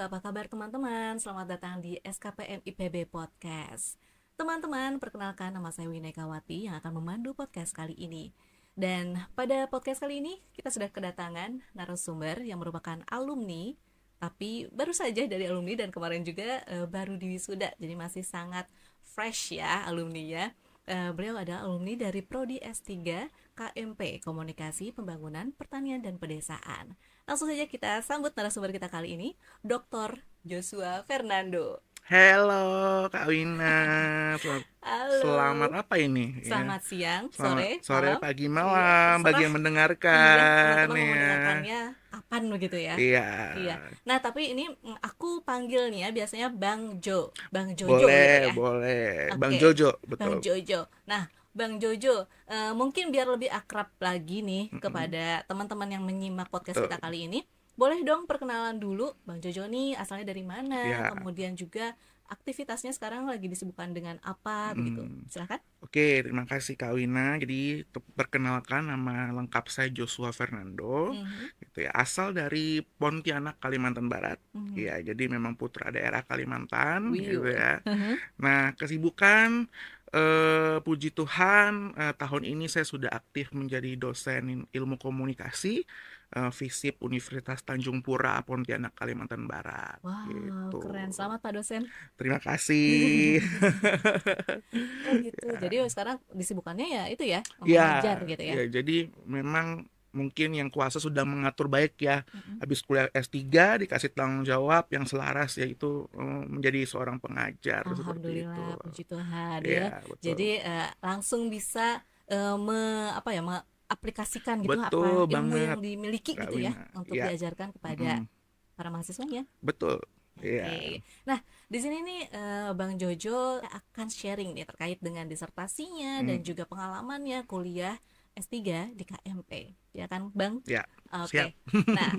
apa kabar teman-teman? Selamat datang di SKPM IPB Podcast. Teman-teman, perkenalkan nama saya Winay Kawati yang akan memandu podcast kali ini. Dan pada podcast kali ini, kita sudah kedatangan narasumber yang merupakan alumni, tapi baru saja dari alumni dan kemarin juga e, baru diwisuda, jadi masih sangat fresh ya alumni ya. Uh, beliau adalah alumni dari Prodi S3 KMP Komunikasi Pembangunan Pertanian dan Pedesaan. Langsung saja kita sambut narasumber kita kali ini, Dr. Joshua Fernando. Halo Kak Wina. Selamat, Halo. selamat apa ini? Ya. Selamat ya. siang, sore, sore, Halo. pagi, iya, malam iya, bagi yang mendengarkan iya, ya. mendengarkannya kapan begitu ya. Iya. Iya. Nah, tapi ini aku panggilnya biasanya Bang Jo. Bang Jojo gitu Boleh, ya. boleh. Okay. Bang Jojo, betul. Bang Jojo. Nah, Bang Jojo, uh, mungkin biar lebih akrab lagi nih mm -hmm. kepada teman-teman yang menyimak podcast uh. kita kali ini boleh dong perkenalan dulu, Bang Jojo nih asalnya dari mana, ya. kemudian juga aktivitasnya sekarang lagi disibukkan dengan apa hmm. begitu. Silakan. Oke, terima kasih kawina Jadi perkenalkan nama lengkap saya Joshua Fernando, hmm. gitu ya. Asal dari Pontianak, Kalimantan Barat. Hmm. Ya, jadi memang putra daerah Kalimantan, Wiu. gitu ya. Mhm. Nah, kesibukan uh, puji Tuhan uh, tahun ini saya sudah aktif menjadi dosen ilmu komunikasi uh, eh, FISIP Universitas Tanjung Pura Pontianak Kalimantan Barat. Wow, gitu. keren. Selamat Pak dosen. Terima kasih. oh, gitu. Ya. Jadi sekarang disibukannya ya itu ya, iya, mengajar gitu ya. ya. jadi memang mungkin yang kuasa sudah mengatur baik ya mm-hmm. habis kuliah S3 dikasih tanggung jawab yang selaras yaitu eh, menjadi seorang pengajar Alhamdulillah puji Tuhan iya, ya, ya. jadi uh, langsung bisa uh, me, apa ya me, aplikasikan gitu Betul apa banget. ilmu yang dimiliki Kak gitu Wina. ya untuk ya. diajarkan kepada hmm. para mahasiswanya. Betul. Iya. Okay. Yeah. Nah, di sini nih uh, Bang Jojo akan sharing nih terkait dengan disertasinya hmm. dan juga pengalamannya kuliah S3 di KMP. Ya kan, Bang? Ya. Yeah. Oke. Okay. nah,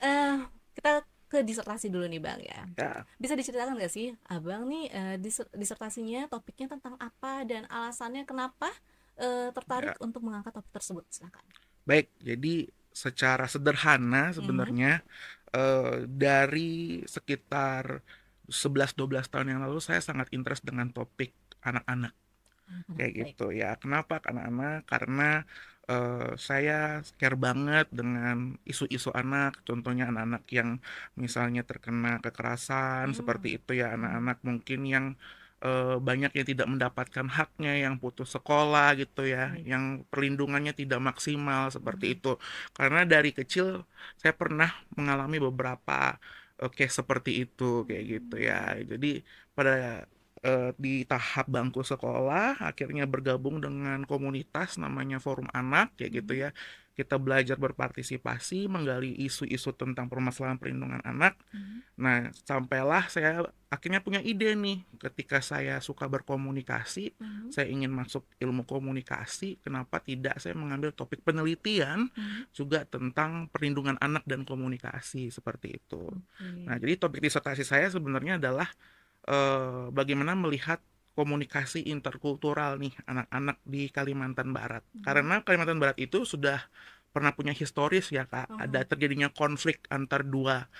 uh, kita ke disertasi dulu nih bang ya. ya. Bisa diceritakan nggak sih abang nih uh, disertasinya topiknya tentang apa dan alasannya kenapa uh, tertarik ya. untuk mengangkat topik tersebut silakan baik jadi secara sederhana sebenarnya mm-hmm. uh, dari sekitar 11-12 tahun yang lalu saya sangat interest dengan topik anak-anak kayak gitu ya kenapa anak-anak karena Uh, saya care banget dengan isu-isu anak, contohnya anak-anak yang misalnya terkena kekerasan hmm. seperti itu ya, anak-anak mungkin yang uh, uh, banyak yang tidak mendapatkan haknya, yang putus sekolah gitu ya, hmm. yang perlindungannya tidak maksimal seperti hmm. itu. Karena dari kecil saya pernah mengalami beberapa uh, case seperti itu kayak gitu ya. Hmm. Jadi pada eh, di tahap bangku sekolah akhirnya bergabung dengan komunitas namanya Forum Anak kayak gitu hmm. ya kita belajar berpartisipasi, menggali isu-isu tentang permasalahan perlindungan anak. Mm-hmm. Nah, sampailah saya akhirnya punya ide nih, ketika saya suka berkomunikasi, mm-hmm. saya ingin masuk ilmu komunikasi, kenapa tidak saya mengambil topik penelitian mm-hmm. juga tentang perlindungan anak dan komunikasi seperti itu. Okay. Nah, jadi topik disertasi saya sebenarnya adalah uh, bagaimana melihat komunikasi interkultural nih anak-anak di Kalimantan Barat. Hmm. Karena Kalimantan Barat itu sudah pernah punya historis ya Kak, hmm. ada terjadinya konflik antar dua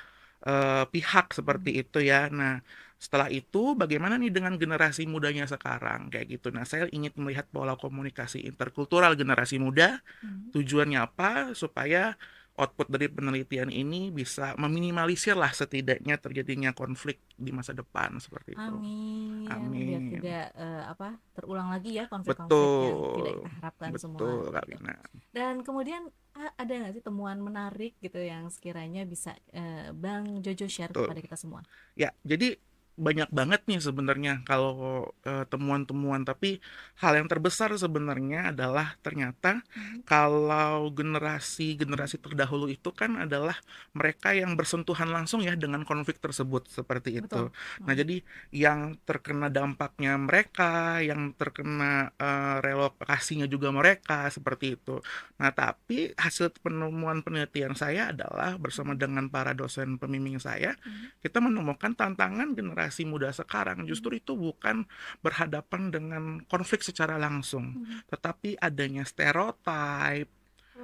uh, pihak seperti hmm. itu ya. Nah, setelah itu bagaimana nih dengan generasi mudanya sekarang kayak gitu. Nah, saya ingin melihat pola komunikasi interkultural generasi muda. Hmm. Tujuannya apa? Supaya output dari penelitian ini bisa meminimalisir lah setidaknya terjadinya konflik di masa depan seperti itu. Amin. Amin. Biar tidak uh, apa terulang lagi ya konflik-konflik yang tidak kita harapkan semua. Betul, gitu. Dan kemudian ada nggak sih temuan menarik gitu yang sekiranya bisa uh, Bang Jojo share Betul. kepada kita semua? Ya, jadi banyak banget nih sebenarnya kalau uh, temuan-temuan tapi hal yang terbesar sebenarnya adalah ternyata hmm. kalau generasi generasi hmm. terdahulu itu kan adalah mereka yang bersentuhan langsung ya dengan konflik tersebut seperti itu. Nah, hmm. jadi yang terkena dampaknya mereka, yang terkena uh, relokasinya juga mereka seperti itu. Nah, tapi hasil penemuan penelitian saya adalah bersama hmm. dengan para dosen pemimpin saya, hmm. kita menemukan tantangan generasi generasi muda sekarang justru hmm. itu bukan berhadapan dengan konflik secara langsung, hmm. tetapi adanya stereotype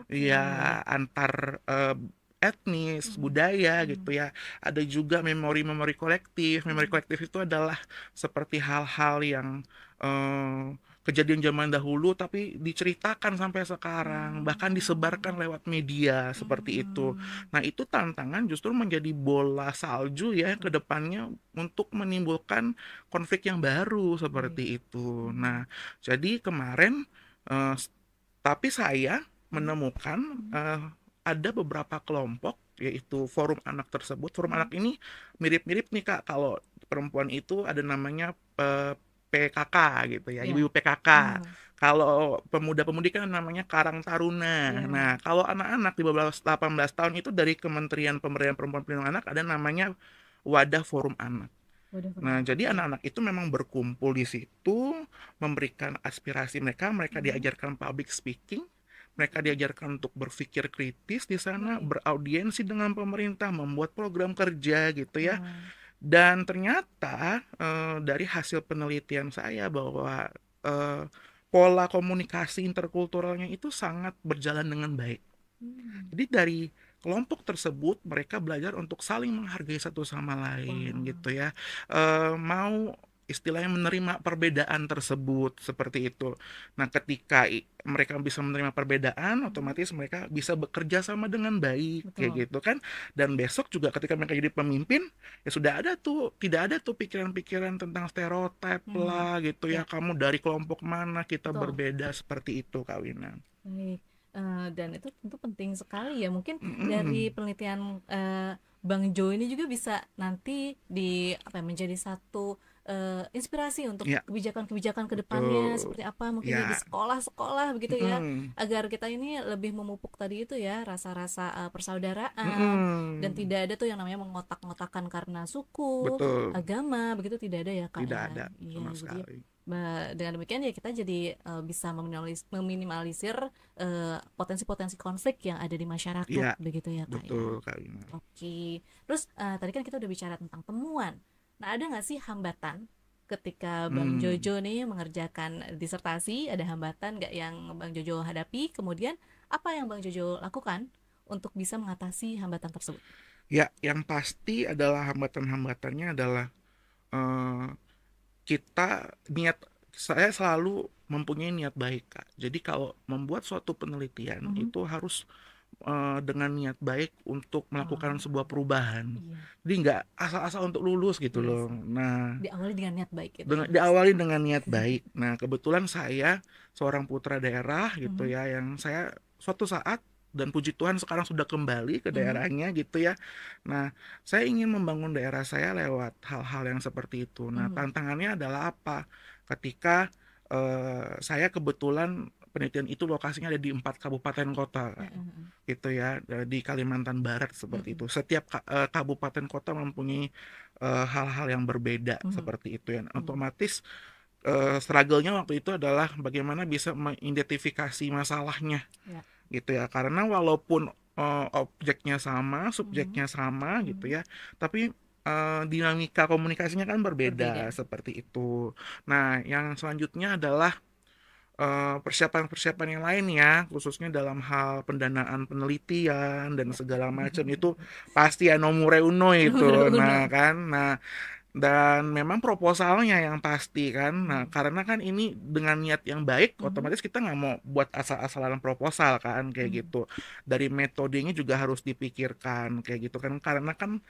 okay. ya antar uh, etnis, hmm. budaya hmm. gitu ya. Ada juga memori-memori kolektif. Memori hmm. kolektif itu adalah seperti hal-hal yang uh, kejadian zaman dahulu tapi diceritakan sampai sekarang hmm. bahkan disebarkan lewat media seperti itu hmm. nah itu tantangan justru menjadi bola salju ya ke depannya untuk menimbulkan konflik yang baru seperti iya. itu nah jadi kemarin uh, tapi saya menemukan uh, ada beberapa kelompok yaitu forum anak tersebut forum anak ini mirip-mirip nih kak kalau perempuan itu ada namanya uh, PKK gitu ya, iya. ibu-ibu yeah. PKK. Iya. Kalau pemuda-pemudi kan namanya Karang Taruna. Yeah. Nah, kalau anak-anak di bawah 18 tahun itu dari Kementerian Pemberdayaan Perempuan Pelindung Anak ada namanya Wadah Forum Anak. Nah, jadi anak-anak itu memang berkumpul di situ, memberikan aspirasi mereka, mereka iya. diajarkan public speaking, mereka diajarkan untuk berpikir kritis di sana, hmm. beraudiensi dengan pemerintah, membuat program kerja gitu ya. Hmm. Dan ternyata eh, dari hasil penelitian saya bahwa eh, pola komunikasi interkulturalnya itu sangat berjalan dengan baik. Hmm. Jadi dari kelompok tersebut mereka belajar untuk saling menghargai satu sama lain wow. gitu ya. E, mau istilahnya menerima perbedaan tersebut seperti itu. Nah, ketika mereka bisa menerima perbedaan, otomatis mereka bisa bekerja sama dengan baik Betul. kayak gitu kan. Dan besok juga ketika mereka jadi pemimpin, ya sudah ada tuh, tidak ada tuh pikiran-pikiran tentang stereotip hmm. lah gitu ya. ya. Kamu dari kelompok mana, kita Betul. berbeda seperti itu, kawinan. Baik. Uh, eh, dan itu tentu penting sekali ya. Mungkin mm -hmm. dari penelitian uh, Bang Jo ini juga bisa nanti di apa ya, menjadi satu uh, inspirasi untuk ya. kebijakan-kebijakan ke depannya seperti apa mungkin ya. di sekolah-sekolah begitu ya agar kita ini lebih memupuk tadi itu ya rasa-rasa uh, persaudaraan dan tidak ada tuh yang namanya mengotak-ngotakan karena suku, Betul. agama begitu tidak ada ya karena, Tidak ya. ada ya, sama iya, jadi, sekali. Dengan demikian ya kita jadi uh, bisa meminimalis, meminimalisir potensi potensi-potensi konflik yang ada di masyarakat ya, begitu ya Kak. Ya? Betul ya. Kak. Oke. Terus uh, tadi kan kita udah bicara tentang temuan. Nah, ada nggak sih hambatan ketika Bang hmm. Jojo nih mengerjakan disertasi, ada hambatan nggak yang Bang Jojo hadapi? Kemudian apa yang Bang Jojo lakukan untuk bisa mengatasi hambatan tersebut? Ya, yang pasti adalah hambatan-hambatannya adalah uh, kita niat saya selalu mempunyai niat baik kak. Jadi kalau membuat suatu penelitian -hmm. itu harus uh, dengan niat baik untuk melakukan oh. sebuah perubahan. Iya. Jadi nggak asal-asal untuk lulus gitu yes. loh. Nah, diawali dengan niat baik. Gitu. Dengan, diawali dengan niat baik. Nah, kebetulan saya seorang putra daerah gitu -hmm. ya, yang saya suatu saat dan puji Tuhan sekarang sudah kembali ke mm-hmm. daerahnya hmm. gitu ya. Nah, saya ingin membangun daerah saya lewat hal-hal yang seperti itu. Nah, hmm. tantangannya adalah apa? Ketika uh, saya kebetulan penelitian itu lokasinya ada di empat kabupaten kota mm-hmm. gitu ya eh, di Kalimantan Barat seperti mm-hmm. itu setiap eh, kabupaten kota mempunyai uh, hal-hal yang berbeda mm-hmm. seperti itu ya mm-hmm. otomatis uh, struggle-nya waktu itu adalah bagaimana bisa mengidentifikasi masalahnya yeah. gitu ya karena walaupun uh, objeknya sama subjeknya mm-hmm. sama mm-hmm. gitu ya tapi Uh, dinamika komunikasinya kan berbeda, berbeda seperti itu. Nah, yang selanjutnya adalah Eh, persiapan-persiapan yang lain ya, khususnya dalam hal pendanaan penelitian dan segala hmm. macam itu pasti ya nomor uno itu. Nah, kan. Nah, dan memang proposalnya yang pasti kan nah hmm. karena kan ini dengan niat yang baik mm-hmm. otomatis kita nggak mau buat asal-asalan proposal kan kayak mm-hmm. gitu dari metodenya juga harus dipikirkan kayak gitu kan karena kan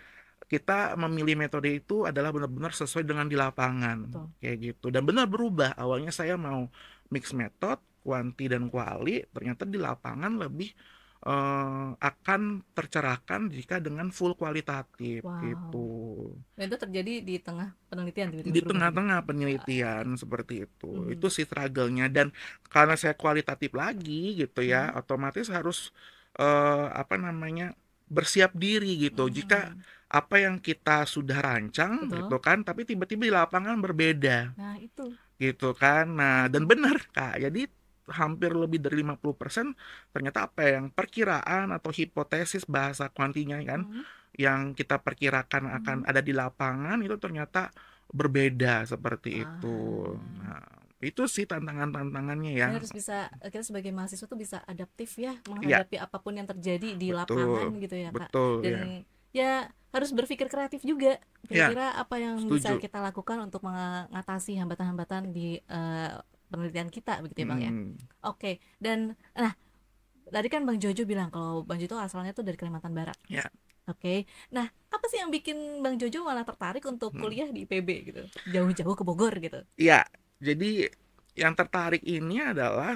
kita memilih metode itu adalah benar-benar sesuai dengan di lapangan Betul. kayak gitu dan benar berubah awalnya saya mau mix method, kuanti dan kuali ternyata di lapangan lebih uh, akan tercerahkan jika dengan full kualitatif wow. gitu. Dan itu terjadi di tengah penelitian di, Di tengah-tengah penelitian ya. seperti itu. Hmm. Itu si struggle-nya dan karena saya kualitatif lagi gitu ya, hmm. otomatis harus uh, apa namanya? bersiap diri gitu. Hmm. Jika apa yang kita sudah rancang Betul. gitu kan, tapi tiba-tiba di lapangan berbeda. Nah, itu gitu kan nah dan benar kak jadi hampir lebih dari 50% ternyata apa ya, yang perkiraan atau hipotesis bahasa kuantinya kan hmm. yang kita perkirakan akan hmm. ada di lapangan itu ternyata berbeda seperti ah. itu. Nah, itu sih tantangan-tantangannya ya. Kita harus bisa kita sebagai mahasiswa tuh bisa adaptif ya, ya. menghadapi ya. apapun yang terjadi di betul, lapangan gitu ya, Kak. Betul, Dan ya ya harus berpikir kreatif juga ya, kira-kira ya, apa yang setuju. bisa kita lakukan untuk mengatasi hambatan-hambatan di uh, penelitian kita begitu ya bang ya? hmm. ya oke okay. dan nah tadi kan bang Jojo bilang kalau bang Jojo asalnya tuh dari Kalimantan Barat ya. oke okay. nah apa sih yang bikin bang Jojo malah tertarik untuk hmm. kuliah hmm. di IPB gitu jauh-jauh ke Bogor gitu Ya, jadi yang tertarik ini adalah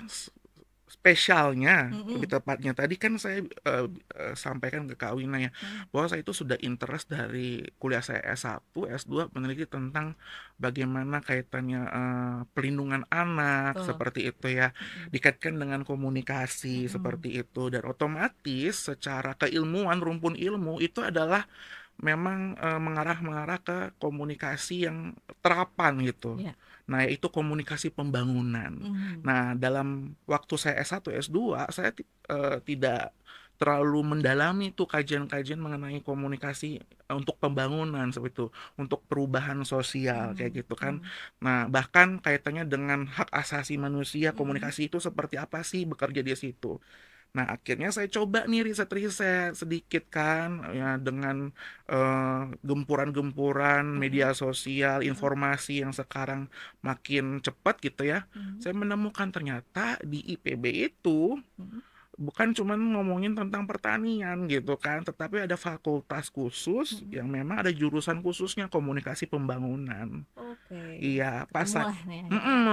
spesialnya mm-hmm. lebih tepatnya tadi kan saya uh, uh, sampaikan ke Kak Wina ya mm-hmm. bahwa saya itu sudah interest dari kuliah saya S1, S2 meneliti tentang bagaimana kaitannya uh, pelindungan anak oh. seperti itu ya mm-hmm. dikaitkan dengan komunikasi mm-hmm. seperti itu dan otomatis secara keilmuan rumpun ilmu itu adalah memang mengarah-mengarah uh, mengarah -mengarah ke komunikasi yang terapan gitu. Yeah Nah, itu komunikasi pembangunan. Mm. Nah, dalam waktu saya S1, S2, saya uh, tidak terlalu mendalami itu kajian-kajian mengenai komunikasi eh, untuk pembangunan seperti itu, untuk perubahan sosial hmm. kayak gitu kan. Hmm. Nah, bahkan kaitannya dengan hak asasi manusia, hmm. komunikasi hmm. itu seperti apa sih bekerja di situ. Nah, akhirnya saya coba nih riset-riset sedikit kan ya dengan eh, gempuran-gempuran uh, media sosial, informasi yang sekarang makin cepat gitu ya. Hmm. Saya menemukan ternyata di IPB itu hmm. bukan cuma ngomongin tentang pertanian gitu kan, tetapi ada fakultas khusus hmm. yang memang ada jurusan khususnya komunikasi pembangunan. Oke. Okay. Iya, pas saya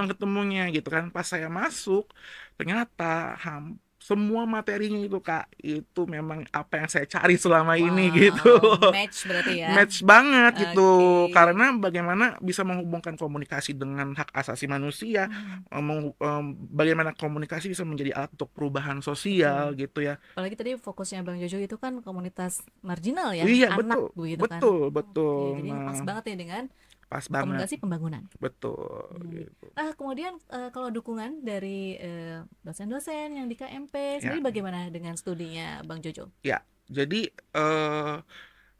ketemunya gitu kan, pas saya masuk ternyata hampir semua materinya itu kak itu memang apa yang saya cari selama wow, ini gitu match berarti ya match banget okay. gitu karena bagaimana bisa menghubungkan komunikasi dengan hak asasi manusia hmm. Eh, meng, um, bagaimana komunikasi bisa menjadi alat untuk perubahan sosial hmm. gitu ya apalagi tadi fokusnya bang Jojo itu kan komunitas marginal ya iya, anak betul, gitu betul, kan betul betul okay, jadi nah, pas banget ya dengan pas banget komunikasi pembangunan betul hmm. Gitu. nah kemudian uh, kalau dukungan dari dosen eh, dosen-dosen yang di KMP ya. sendiri ya. bagaimana dengan studinya Bang Jojo ya jadi uh,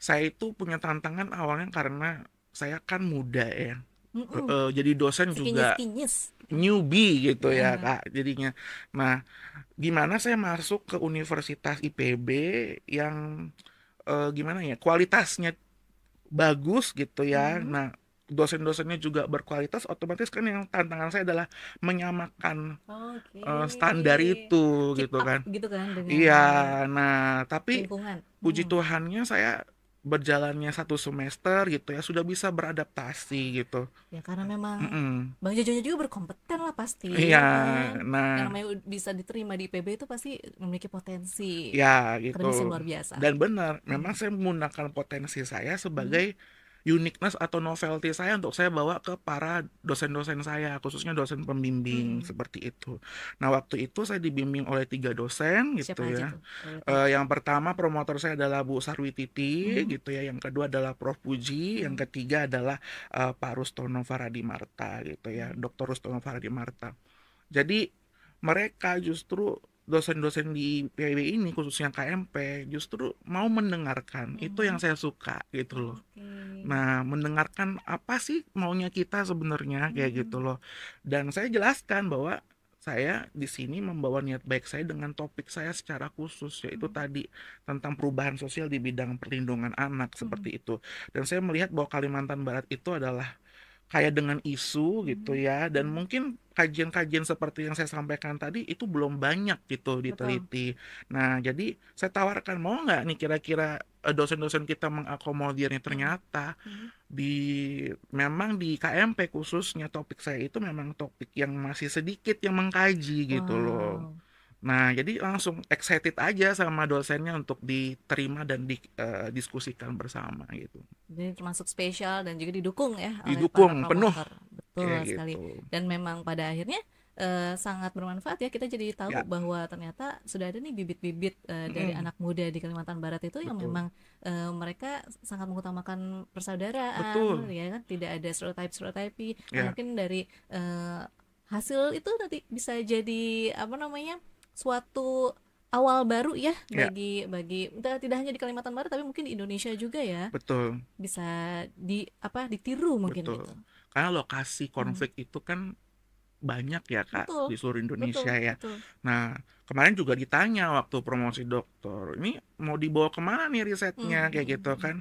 saya itu punya tantangan awalnya karena saya kan muda ya mm -mm. Uh, jadi dosen Sekinis juga kinyis. newbie gitu ya kak jadinya nah gimana saya masuk ke universitas IPB yang uh, gimana ya kualitasnya bagus gitu ya mm. nah dosen-dosennya juga berkualitas otomatis kan yang tantangan saya adalah menyamakan okay. Eh, standar itu gitu kan gitu kan iya nah tapi lingkungan. puji hmm. Tuhannya saya berjalannya satu semester gitu ya sudah bisa beradaptasi gitu ya karena memang mm -mm. bang Jojo juga berkompeten lah pasti ya iya kan? nah yang namanya bisa diterima di PB itu pasti memiliki potensi ya gitu luar biasa dan benar memang hmm. saya menggunakan potensi saya hmm. sebagai hmm uniqueness atau novelty saya untuk saya bawa ke para dosen-dosen saya khususnya dosen pembimbing hmm. seperti itu nah waktu itu saya dibimbing oleh tiga dosen gitu ya uh, yang pertama promotor saya adalah Bu Sarwititi hmm. gitu ya yang kedua adalah Prof Puji hmm. yang ketiga adalah uh, Pak Rustono Faradi Marta gitu ya hmm. Dr. Rustono Faradi Marta jadi mereka justru dosen-dosen di PIB ini khususnya KMP justru mau mendengarkan hmm. itu yang saya suka gitu loh. Okay. Nah mendengarkan apa sih maunya kita sebenarnya hmm. kayak gitu loh. Dan saya jelaskan bahwa saya di sini membawa niat baik saya dengan topik saya secara khusus yaitu hmm. tadi tentang perubahan sosial di bidang perlindungan anak hmm. seperti itu. Dan saya melihat bahwa Kalimantan Barat itu adalah kayak dengan isu hmm. gitu ya dan hmm. mungkin kajian-kajian seperti yang saya sampaikan tadi itu belum banyak gitu diteliti. Betul. Nah, jadi saya tawarkan mau nggak nih kira-kira eh, dosen-dosen kita mengakomodirnya hmm. ternyata hmm. di memang di KMP khususnya topik saya itu memang topik yang masih sedikit yang mengkaji gitu wow. loh. Nah, jadi langsung excited aja sama dosennya untuk diterima dan didiskusikan eh, uh, bersama gitu. Jadi termasuk spesial dan juga didukung ya didukung oleh penuh. Betul ya, sekali. Gitu. Dan memang pada akhirnya uh, sangat bermanfaat ya kita jadi tahu ya. bahwa ternyata sudah ada nih bibit-bibit uh, dari anak muda di Kalimantan Barat itu Betul. yang memang uh, mereka sangat mengutamakan persaudaraan Betul. ya kan tidak ada stereotype-stereotype Ya. Mungkin dari uh, hasil itu nanti bisa jadi apa namanya? suatu awal baru ya bagi ya. bagi tidak hanya di Kalimantan Barat tapi mungkin di Indonesia juga ya. Betul. Bisa di apa ditiru mungkin Betul. Gitu. Karena lokasi konflik hmm. itu kan banyak ya kak betul, di seluruh Indonesia betul, ya. Betul. Nah kemarin juga ditanya waktu promosi dokter ini mau dibawa kemana nih risetnya hmm. kayak gitu hmm, hmm. kan.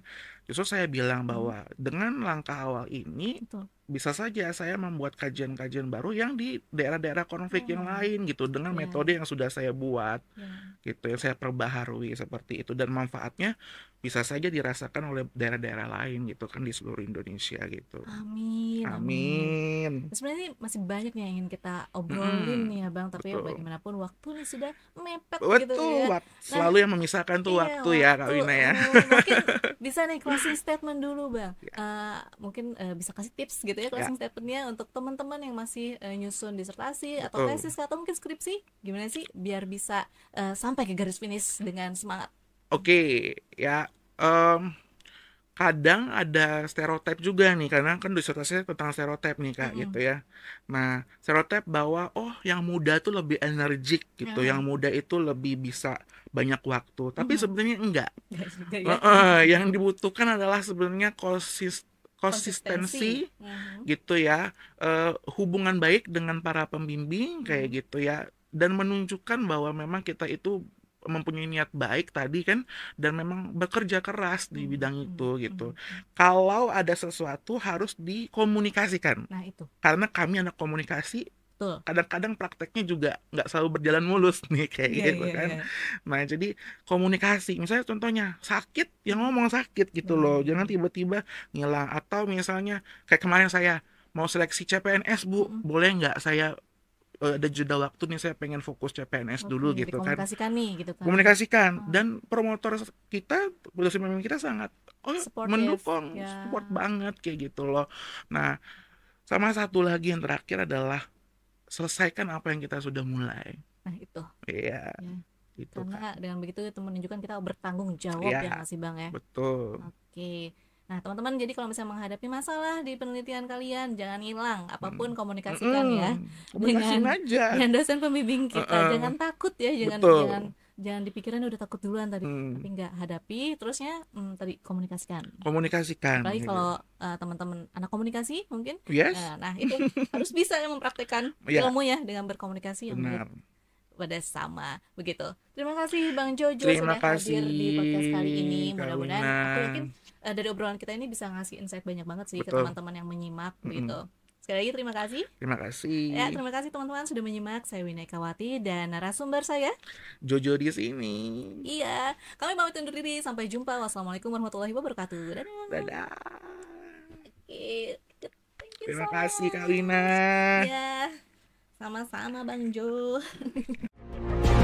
Justru saya bilang bahwa hmm. dengan langkah awal ini betul. bisa saja saya membuat kajian-kajian baru yang di daerah-daerah konflik hmm. yang lain gitu dengan yeah. metode yang sudah saya buat. Yeah gitu yang saya perbaharui seperti itu dan manfaatnya bisa saja dirasakan oleh daerah-daerah lain gitu kan di seluruh Indonesia gitu. Amin. Amin. amin. Nah, sebenarnya masih banyak yang ingin kita obrolin hmm, nih ya Bang, tapi ya bagaimanapun waktu ini sudah mepet gitu betul, gitu ya. nah, selalu yang memisahkan tuh iya, waktu, waktu ya Kak Wina ya. mungkin bisa nih closing statement dulu Bang. Ya. Uh, mungkin uh, bisa kasih tips gitu ya, ya. closing ya. statementnya untuk teman-teman yang masih uh, nyusun disertasi betul. atau tesis atau mungkin skripsi gimana sih biar bisa uh, sampai ke garis finish dengan semangat? Oke, okay, ya um, kadang ada stereotip juga nih karena kan saya tentang stereotip nih kak mm -hmm. gitu ya nah stereotip bahwa oh yang muda tuh lebih energik gitu -hmm. yang muda itu lebih bisa banyak waktu tapi mm -hmm. sebenarnya enggak juga, ya. uh, uh, yang dibutuhkan adalah sebenarnya konsist konsistensi, mm-hmm. gitu ya uh, hubungan baik dengan para pembimbing kayak mm-hmm. gitu ya dan menunjukkan bahwa memang kita itu mempunyai niat baik tadi kan dan memang bekerja keras di bidang hmm, itu gitu. Hmm, hmm. Kalau ada sesuatu harus dikomunikasikan. Nah, itu. Karena kami anak komunikasi Kadang-kadang prakteknya juga nggak selalu berjalan mulus nih kayak yeah, gitu yeah, kan. Yeah. Nah jadi komunikasi, misalnya contohnya sakit, yang ngomong sakit gitu loh, jangan tiba-tiba ngilang. Atau misalnya kayak kemarin saya mau seleksi CPNS bu, mm. boleh nggak saya Eh, ada jeda waktu nih saya pengen fokus CPNS Oke, dulu gitu kan. Komunikasikan nih gitu kan. Komunikasikan oh. dan promotor kita, produsen memang kita sangat oh, Supportive. mendukung, yeah. support banget kayak gitu loh. Nah, sama satu lagi yang terakhir adalah selesaikan apa yang kita sudah mulai. Nah, itu. Iya. Yeah. Yeah. Gitu Karena kan. dengan begitu itu menunjukkan kita bertanggung jawab yeah. ya masih Bang ya? Betul. Oke. Nah, teman-teman, jadi kalau misalnya menghadapi masalah di penelitian kalian, jangan hilang. Apapun komunikasikan -hmm. ya dengan, aja. dengan dosen pembimbing kita. Uh -uh. Jangan takut ya, jangan Betul. jangan jangan dipikirin udah takut duluan tadi, hmm. tapi nggak hadapi. Terusnya hmm, tadi komunikasikan. Komunikasikan. baik gitu. Iya. kalau uh, teman-teman anak komunikasi mungkin. Yes. Uh, nah, itu harus bisa ya mempraktekkan yeah. ilmu ya dengan berkomunikasi yang baik pada sama begitu. Terima kasih Bang Jojo Terima sudah kasih. hadir di podcast kali ini. Mudah-mudahan aku yakin uh, dari obrolan kita ini bisa ngasih insight banyak banget sih Betul. ke teman-teman yang menyimak mm-hmm. Sekali lagi terima kasih. Terima kasih. Ya, terima kasih teman-teman sudah menyimak. Saya Winay Kawati dan narasumber saya Jojo di sini. Iya, kami pamit undur diri. Sampai jumpa. Wassalamualaikum warahmatullahi wabarakatuh. Dadah. Dadah. Oke. Thank you terima so kasih Kak Wina. Ya. Sama-sama Bang Jo.